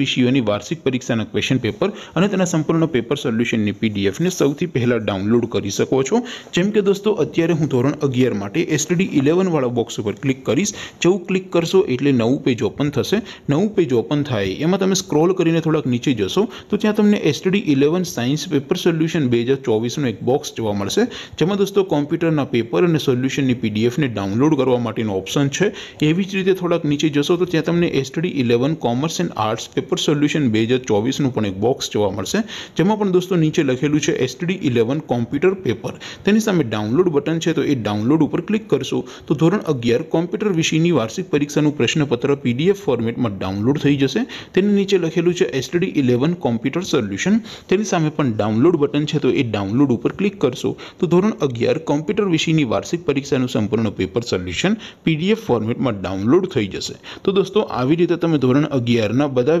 વિષયની વાર્ષિક પરીક્ષાનો ક્વેશ્ચન પેપર અને તેના સંપૂર્ણનો પેપર સોલ્યુશનની પીડીએફને સૌથી પહેલા ડાઉનલોડ કરી શકો છો જેમ કે દોસ્તો અત્યારે હું ધોરણ 11 માટે STD 11 વાળો બોક્સ ઉપર ક્લિક કરીશ જેઉ ક્લિક કરશો એટલે નવું પેજ ઓપન થશે નવું પેજ ઓપન થાય એમાં તમે સ્ક્રોલ કરીને થોડક નીચે જશો તો ત્યાં તમને STD 11 સાયન્સ પેપર સોલ્યુશન 2024 નો એક બોક્સ જોવા મળશે જેમાં દોસ્તો કમ્પ્યુટરનો પેપર અને સોલ્યુશનની પીડીએફને ડાઉનલોડ કરવા માટેનો ઓપ્શન છે આવી જ રીતે થોડક નીચે જશો તો ત્યાં તમને STD 11 કોમર્સ એન્ડ આર્ટ્સ પર સોલ્યુશન બેઝર 24 નું પણ એક બોક્સ જોવા મળશે જેમાં પણ દોસ્તો નીચે લખેલું છે STD 11 કમ્પ્યુટર પેપર તેની સામે ડાઉનલોડ બટન છે તો એ ડાઉનલોડ ઉપર ક્લિક કરશું તો ધોરણ 11 કમ્પ્યુટર વિષયની વાર્ષિક પરીક્ષાનું પ્રશ્નપત્ર PDF ફોર્મેટમાં ડાઉનલોડ થઈ જશે તેની નીચે લખેલું છે STD 11 કમ્પ્યુટર સોલ્યુશન તેની સામે પણ ડાઉનલોડ બટન છે તો એ ડાઉનલોડ ઉપર ક્લિક કરશું તો ધોરણ 11 કમ્પ્યુટર વિષયની વાર્ષિક પરીક્ષાનું સંપૂર્ણ પેપર સોલ્યુશન PDF ફોર્મેટમાં ડાઉનલોડ થઈ જશે તો દોસ્તો આવી રીતે તમે ધોરણ 11 ના બધા